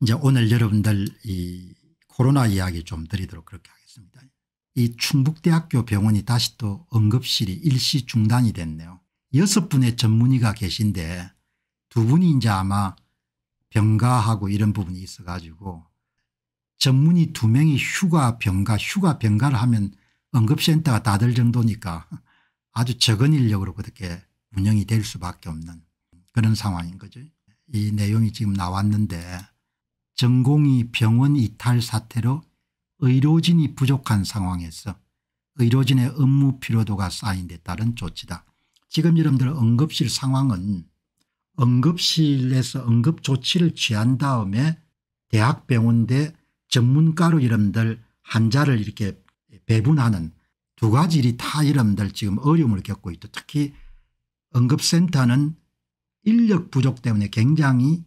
이제 오늘 여러분들 이 코로나 이야기 좀 드리도록 그렇게 하겠습니다. 이 충북대학교 병원이 다시 또 응급실이 일시 중단이 됐네요. 여섯 분의 전문의가 계신데 두 분이 이제 아마 병가하고 이런 부분이 있어 가지고 전문의 두 명이 휴가 병가 휴가 병가를 하면 응급센터가 다들 정도니까 아주 적은 인력으로 그렇게 운영이 될 수밖에 없는 그런 상황인 거죠. 이 내용이 지금 나왔는데 전공이 병원 이탈 사태로 의료진이 부족한 상황에서 의료진의 업무 필요도가 쌓인 데 따른 조치다. 지금 여러분들 응급실 상황은 응급실에서 응급조치를 취한 다음에 대학병원 대 전문가로 여러분들 환자를 이렇게 배분하는 두 가지 일이 다 여러분들 지금 어려움을 겪고 있다. 특히 응급센터는 인력 부족 때문에 굉장히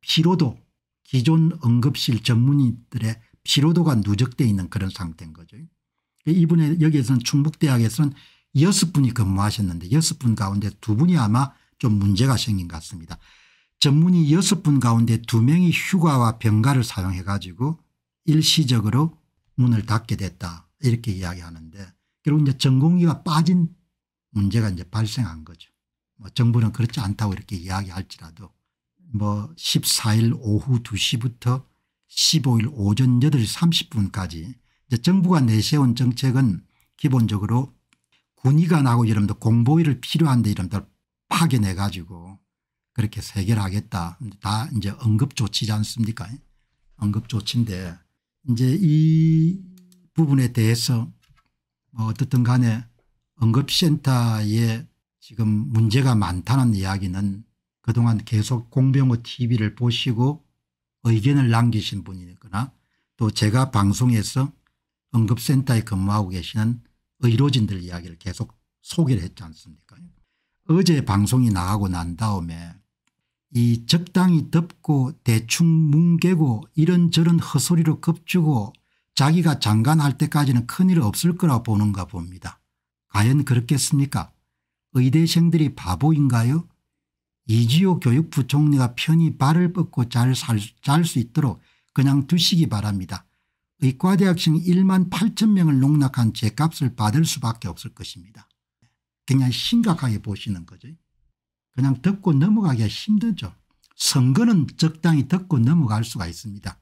피로도 기존 응급실 전문의들의 피로도가 누적되어 있는 그런 상태인 거죠. 이분의 여기에서는 충북대학에서는 여섯 분이 근무하셨는데 여섯 분 가운데 두 분이 아마 좀 문제가 생긴 것 같습니다. 전문의 여섯 분 가운데 두 명이 휴가와 병가를 사용해 가지고 일시적으로 문을 닫게 됐다 이렇게 이야기하는데 결국 이제 전공의가 빠진 문제가 이제 발생한 거죠. 뭐 정부는 그렇지 않다고 이렇게 이야기할지라도 뭐 14일 오후 2시부터 15일 오전 8시 30분까지 이제 정부가 내세운 정책은 기본적으로 군의가나고 이름도 공보위를 필요한데 이름들 파견해 가지고 그렇게 해결하겠다. 다 이제 응급조치지 않습니까 응급조치인데 이제 이 부분에 대해서 뭐 어떻든 간에 응급센터에 지금 문제가 많다는 이야기는 그동안 계속 공병호 tv를 보시고 의견을 남기신 분이거나 또 제가 방송에서 응급센터에 근무하고 계시는 의료진들 이야기를 계속 소개를 했지 않습니까 어제 방송이 나가고 난 다음에 이 적당히 덮고 대충 뭉개고 이런저런 헛소리로 겁주고 자기가 장관할 때까지는 큰일 없을 거라 보는가 봅니다. 과연 그렇겠습니까 의대생들이 바보인가요 이지호 교육부총리가 편히 발을 뻗고 잘 살 수 있도록 그냥 두시기 바랍니다. 의과대학생 1만 8천 명을 농락한 제값을 받을 수밖에 없을 것입니다. 그냥 심각하게 보시는 거죠. 그냥 듣고 넘어가기가 힘들죠. 선거는 적당히 듣고 넘어갈 수가 있습니다.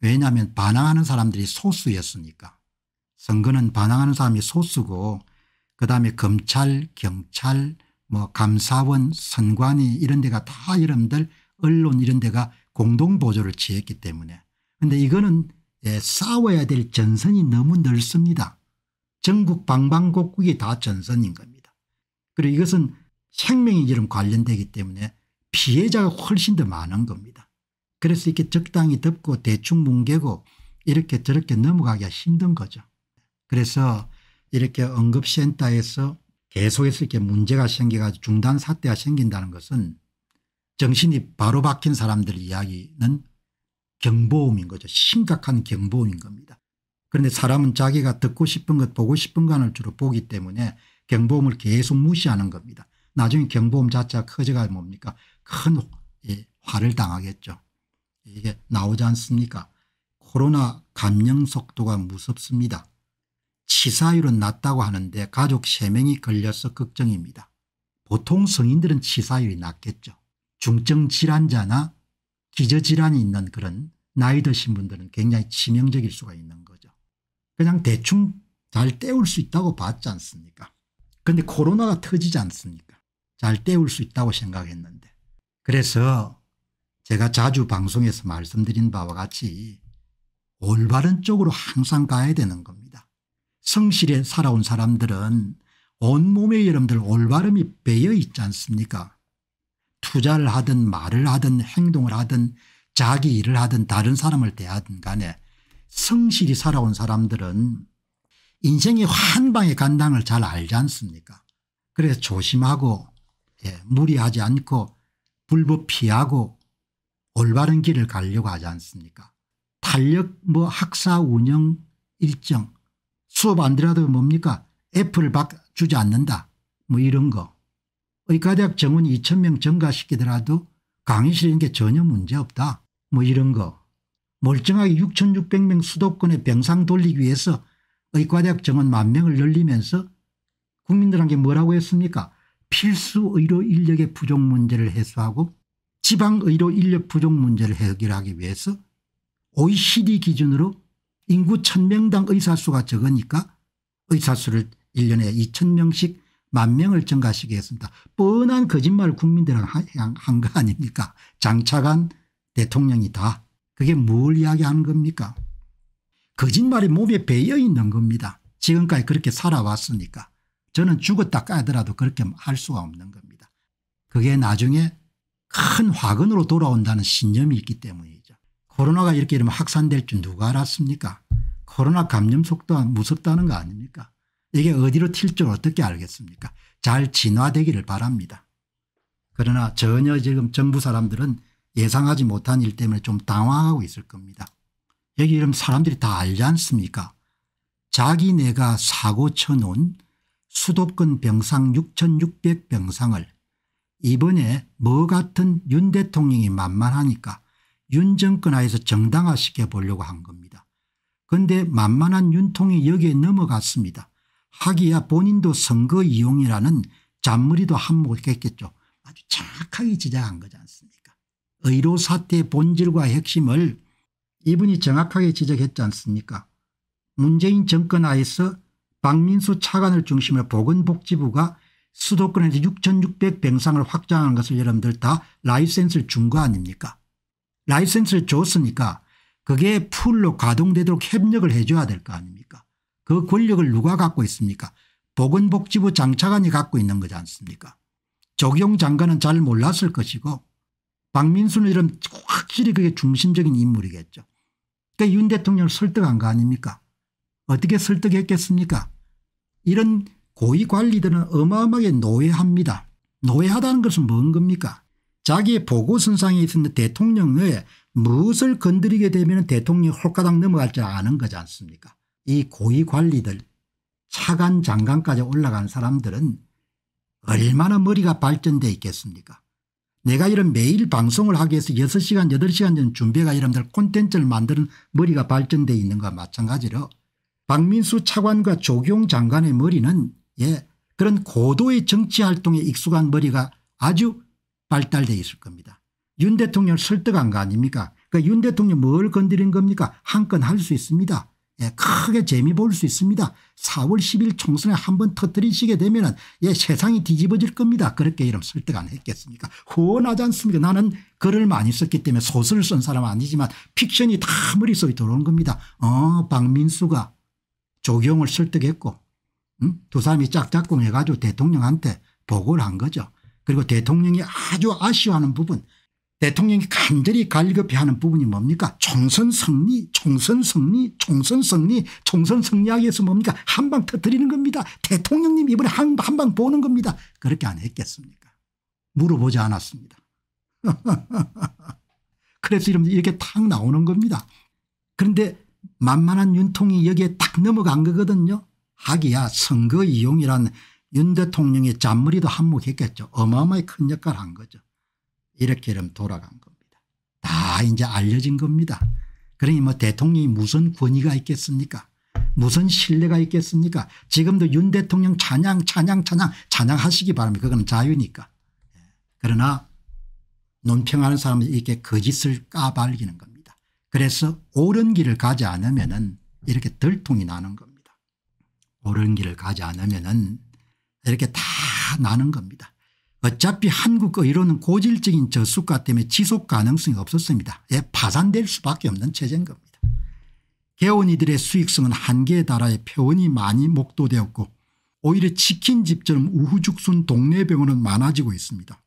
왜냐하면 반항하는 사람들이 소수였으니까. 선거는 반항하는 사람이 소수고 그다음에 검찰 경찰 뭐 감사원 선관위 이런 데가 다 여러분들 언론 이런 데가 공동보조를 취했기 때문에 근데 이거는 예, 싸워야 될 전선이 너무 넓습니다. 전국 방방곡곡이 다 전선인 겁니다. 그리고 이것은 생명이 이런 관련되기 때문에 피해자가 훨씬 더 많은 겁니다. 그래서 이렇게 적당히 덮고 대충 뭉개고 이렇게 저렇게 넘어가기가 힘든 거죠. 그래서 이렇게 응급센터에서 계속해서 이렇게 문제가 생겨가지고 중단 사태가 생긴다는 것은 정신이 바로 박힌 사람들 이야기는 경보음인 거죠. 심각한 경보음인 겁니다. 그런데 사람은 자기가 듣고 싶은 것 보고 싶은 것을 주로 보기 때문에 경보음을 계속 무시하는 겁니다. 나중에 경보음 자체가 커져가 뭡니까 큰 예, 화를 당하겠죠. 이게 나오지 않습니까 코로나 감염 속도가 무섭습니다. 치사율은 낮다고 하는데 가족 3명이 걸려서 걱정입니다. 보통 성인들은 치사율이 낮겠죠. 중증 질환자나 기저질환이 있는 그런 나이 드신 분들은 굉장히 치명적일 수가 있는 거죠. 그냥 대충 잘 때울 수 있다고 봤지 않습니까 근데 코로나가 터지지 않습니까 잘 때울 수 있다고 생각했는데 그래서 제가 자주 방송에서 말씀드린 바와 같이 올바른 쪽으로 항상 가야 되는 겁니다. 성실히 살아온 사람들은 온몸에 여러분들 올바름이 배어 있지 않습니까 투자를 하든 말을 하든 행동을 하든 자기 일을 하든 다른 사람을 대하든 간에 성실히 살아온 사람들은 인생이 한방에 간당을 잘 알지 않습니까 그래서 조심하고 예, 무리하지 않고 불법 피하고 올바른 길을 가려고 하지 않습니까 탄력 뭐 학사 운영 일정 수업 안 들어도 뭡니까 애플을 주지 않는다 뭐 이런 거. 의과대학 정원 2천명 증가시키더라도 강의실인 게 전혀 문제없다 뭐 이런 거. 멀쩡하게 6,600명 수도권에 병상 돌리기 위해서 의과대학 정원 만 명을 늘리면서 국민들한테 뭐라고 했습니까 필수 의료 인력의 부족 문제를 해소하고 지방 의료 인력 부족 문제를 해결하기 위해서 OECD 기준으로 인구 1000명당 의사수가 적으니까 의사수를 1년에 2000명씩 만 명을 증가시키게 습니다 뻔한 거짓말을 국민들은 한 거 아닙니까 장차간 대통령이 다 그게 뭘 이야기하는 겁니까 거짓말이 몸에 배어 있는 겁니다. 지금까지 그렇게 살아왔으니까 저는 죽었다 까더라도 그렇게 할 수가 없는 겁니다. 그게 나중에 큰 화근으로 돌아온다는 신념이 있기 때문이에요. 코로나가 이렇게 이러면 확산될 줄 누가 알았습니까 코로나 감염 속도가 무섭다는 거 아닙니까 이게 어디로 튈 줄 어떻게 알겠습니까 잘 진화되기를 바랍니다. 그러나 전혀 지금 전부 사람들은 예상하지 못한 일 때문에 좀 당황하고 있을 겁니다. 여기 이런 사람들이 다 알지 않습니까 자기네가 사고 쳐놓은 수도권 병상 6600병상을 이번에 뭐 같은 윤 대통령이 만만하니까 윤 정권 하에서 정당화시켜 보려고 한 겁니다. 그런데 만만한 윤통이 여기에 넘어갔습니다. 하기야 본인도 선거 이용이라는 잔머리도 한몫했겠죠. 아주 정확하게 지적한 거지 않습니까 의료 사태의 본질과 핵심을 이분이 정확하게 지적했지 않습니까 문재인 정권 하에서 박민수 차관을 중심으로 보건복지부가 수도권에서 6600 병상을 확장한 것을 여러분들 다 라이센스를 준 거 아닙니까 라이센스를 줬으니까 그게 풀로 가동되도록 협력을 해 줘야 될 거 아닙니까 그 권력을 누가 갖고 있습니까 보건복지부 장차관이 갖고 있는 거지 않습니까 조경 장관은 잘 몰랐을 것이고 박민수는 이런 확실히 그게 중심적인 인물이겠죠. 그러니까 윤 대통령을 설득한 거 아닙니까 어떻게 설득했겠습니까 이런 고위 관리들은 어마어마하게 노예합니다. 노예하다는 것은 뭔 겁니까 자기의 보고 선상에 있었는 대통령의 무엇을 건드리게 되면 대통령 홀가닥 넘어갈 줄 아는 거지 않습니까 이 고위 관리들 차관 장관까지 올라간 사람들은 얼마나 머리가 발전되어 있겠습니까 내가 이런 매일 방송을 하기 위해서 6시간 8시간 전 준비가 여러분들 콘텐츠를 만드는 머리가 발전되어 있는 것과 마찬가지로 박민수 차관과 조경 장관의 머리는 예 그런 고도의 정치활동에 익숙한 머리가 아주 발달되어 있을 겁니다. 윤 대통령 을 설득한 거 아닙니까 그러니까 윤 대통령 뭘 건드린 겁니까 한 건 할 수 있습니다. 예, 크게 재미 볼 수 있습니다. 4월 10일 총선에 한 번 터뜨리시게 되면 예, 세상이 뒤집어질 겁니다. 그렇게 이름 설득 안 했겠습니까 후원하지 않습니까 나는 글을 많이 썼기 때문에 소설을 쓴 사람 아니지만 픽션이 다 머릿속에 들어온 겁니다. 어 박민수가 조경을 설득했고 음? 두 사람이 짝짝꿍 해가지고 대통령한테 보고를 한 거죠. 그리고 대통령이 아주 아쉬워하는 부분 대통령이 간절히 갈급해하는 부분이 뭡니까 총선 승리 총선 승리 총선 승리 총선 승리하기 위해서 뭡니까 한 방 터뜨리는 겁니다. 대통령님 이번에 한 방 보는 겁니다. 그렇게 안 했겠습니까 물어보지 않았습니다. 그래서 이러면 이렇게 탁 나오는 겁니다. 그런데 만만한 윤통이 여기에 딱 넘어간 거거든요. 하기야 선거 이용이란 윤 대통령의 잔머리도 한몫했겠죠. 어마어마히 큰 역할을 한 거죠. 이렇게 이러 돌아간 겁니다. 다 이제 알려진 겁니다. 그러니 뭐 대통령이 무슨 권위가 있겠습니까 무슨 신뢰가 있겠습니까 지금도 윤 대통령 찬양 찬양 찬양 찬양하시기 바랍니다. 그건 자유니까. 예. 그러나 논평하는 사람들이 렇게 거짓을 까발리는 겁니다. 그래서 옳은 길을 가지 않으면 은 이렇게 들통이 나는 겁니다. 옳은 길을 가지 않으면 은 이렇게 다 나는 겁니다. 어차피 한국 의료는 고질적인 저수가 때문에 지속 가능성이 없었습니다. 예, 파산될 수밖에 없는 체제인 겁니다. 개원이들의 수익성은 한계에 달하여 표원이 많이 목도되었고 오히려 치킨집처럼 우후죽순 동네 병원은 많아지고 있습니다.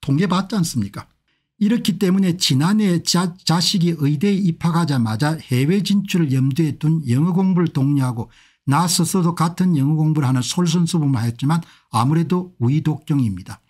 통계 봤지 않습니까 이렇기 때문에 지난해 자, 식이 의대에 입학하자마자 해외 진출을 염두에 둔 영어 공부를 독려하고 나 스스로도 같은 영어 공부를 하는 솔선수범하였지만 을 아무래도 위독경입니다.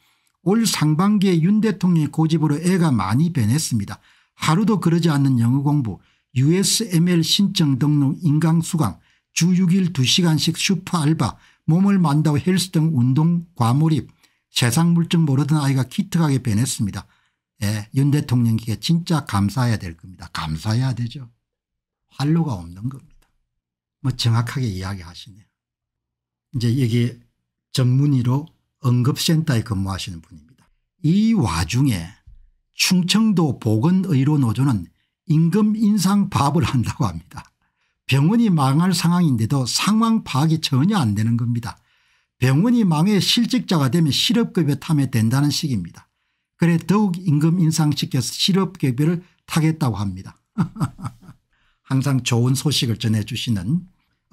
올 상반기에 윤 대통령의 고집으로 애가 많이 변했습니다. 하루도 그러지 않는 영어 공부, USML 신청 등록 인강 수강, 주 6일 2시간씩 슈퍼 알바, 몸을 만다고 헬스 등 운동 과몰입, 세상 물정 모르던 아이가 기특하게 변했습니다. 예, 윤 대통령께 진짜 감사해야 될 겁니다. 감사해야 되죠. 활로가 없는 겁니다. 뭐 정확하게 이야기하시네요. 이제 여기 전문의로 응급센터에 근무하시는 분입니다. 이 와중에 충청도 보건의료노조는 임금 인상 밥을 한다고 합니다. 병원이 망할 상황인데도 상황 파악이 전혀 안 되는 겁니다. 병원이 망해 실직자가 되면 실업급여 탐에 된다는 식입니다. 그래 더욱 임금 인상시켜서 실업급여를 타겠다고 합니다. 항상 좋은 소식을 전해 주시는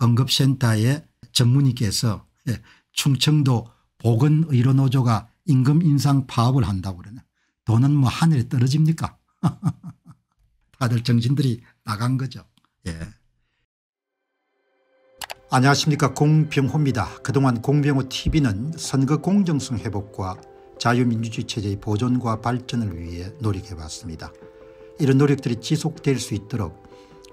응급센터의 전문의께서 예, 충청도 보건의료노조가 임금 인상 파업을 한다고 그러네. 돈은 뭐 하늘에 떨어집니까? 다들 정신들이 나간 거죠. 예. 안녕하십니까 공병호입니다. 그동안 공병호TV는 선거 공정성 회복과 자유민주주의 체제의 보존과 발전을 위해 노력해왔습니다. 이런 노력들이 지속될 수 있도록